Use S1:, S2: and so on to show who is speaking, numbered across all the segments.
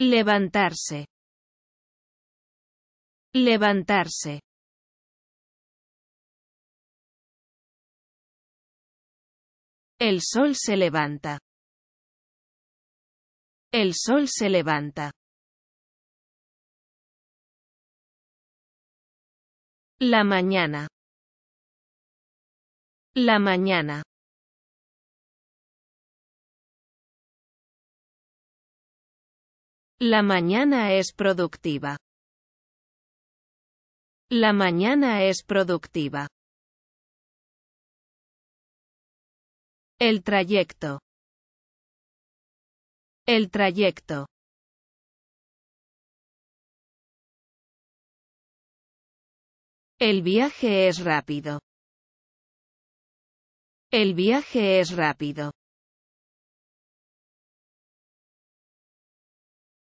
S1: Levantarse. Levantarse. El sol se levanta. El sol se levanta. La mañana. La mañana. La mañana es productiva. La mañana es productiva. El trayecto. El trayecto. El viaje es rápido. El viaje es rápido.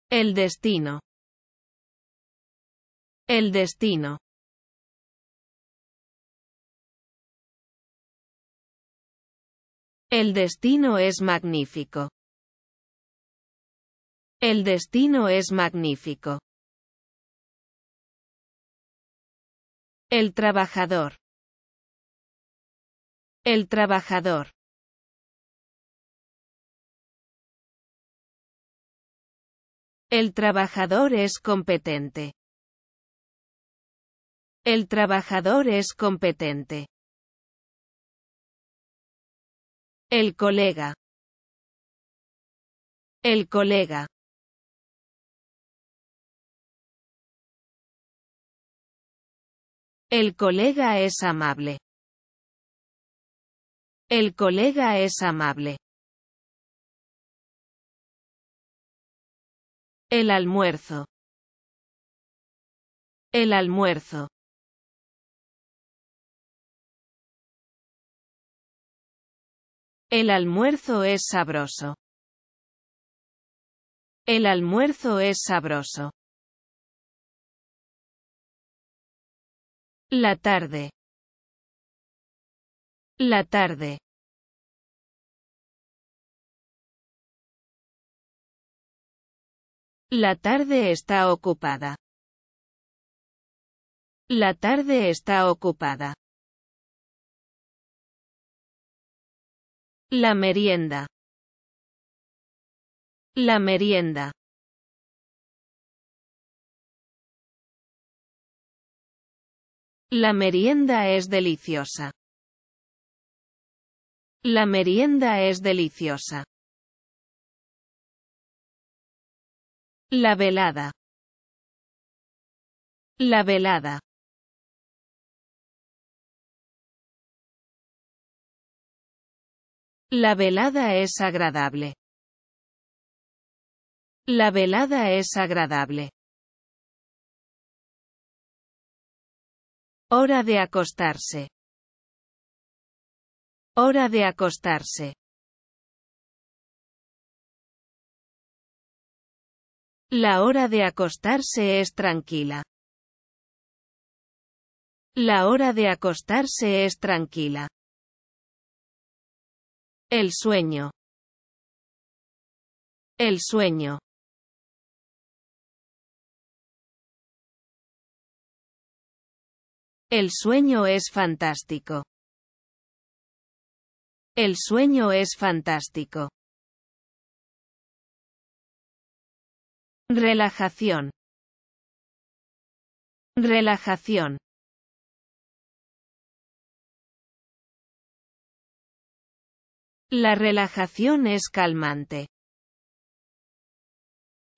S1: El destino. El destino. El destino es magnífico. El destino es magnífico. El trabajador. El trabajador. El trabajador es competente. El trabajador es competente. El colega. El colega. El colega es amable. El colega es amable. El almuerzo. El almuerzo. El almuerzo es sabroso. El almuerzo es sabroso. La tarde. La tarde. La tarde está ocupada. La tarde está ocupada. La merienda. La merienda. La merienda es deliciosa. La merienda es deliciosa. La velada. La velada. La velada es agradable. La velada es agradable. Hora de acostarse. Hora de acostarse. La hora de acostarse es tranquila. La hora de acostarse es tranquila. El sueño. El sueño. El sueño es fantástico. El sueño es fantástico. Relajación. Relajación. La relajación es calmante.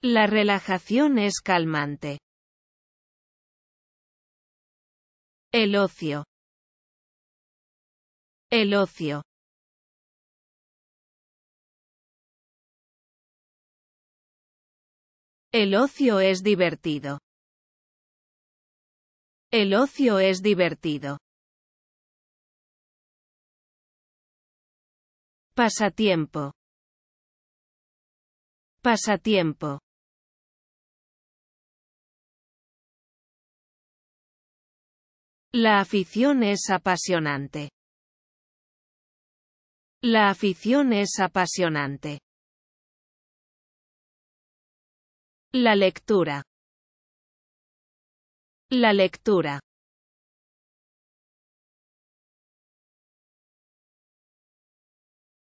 S1: La relajación es calmante. El ocio. El ocio. El ocio es divertido. El ocio es divertido. Pasatiempo. Pasatiempo. La afición es apasionante. La afición es apasionante. La lectura. La lectura.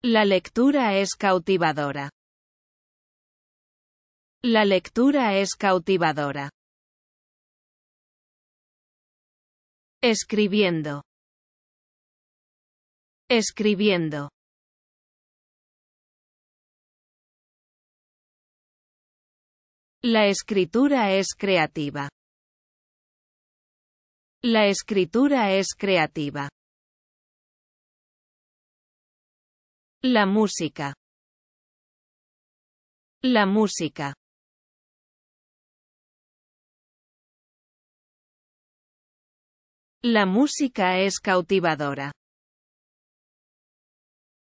S1: La lectura es cautivadora. La lectura es cautivadora. Escribiendo. Escribiendo. La escritura es creativa. La escritura es creativa. La música. La música. La música es cautivadora.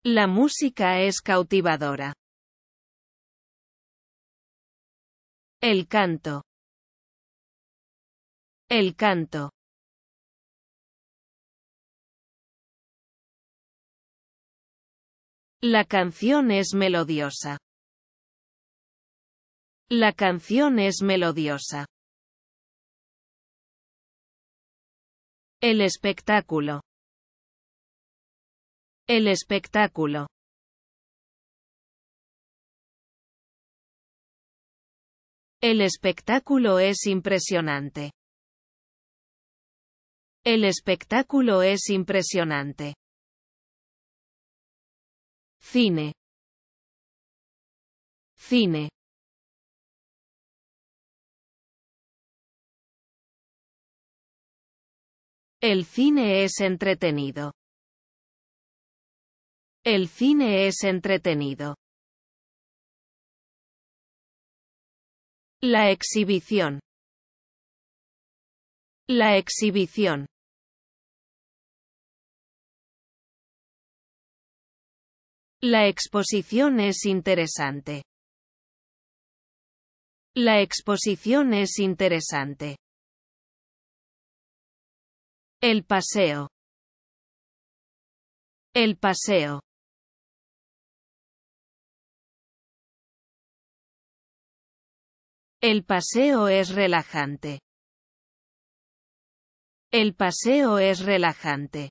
S1: La música es cautivadora. El canto. El canto. La canción es melodiosa. La canción es melodiosa. El espectáculo. El espectáculo. El espectáculo es impresionante. El espectáculo es impresionante. Cine. Cine. El cine es entretenido. El cine es entretenido. La exhibición. La exhibición. La exposición es interesante. La exposición es interesante. El paseo. El paseo. El paseo es relajante. El paseo es relajante.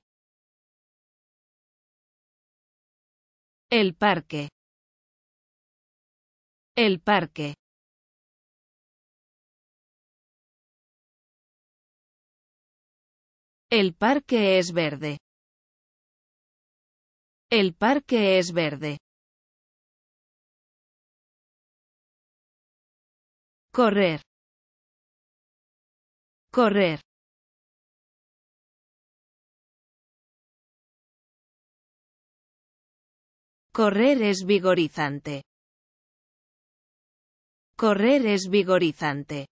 S1: El parque. El parque. El parque es verde. El parque es verde. correr, correr. Correr es vigorizante. Correr es vigorizante.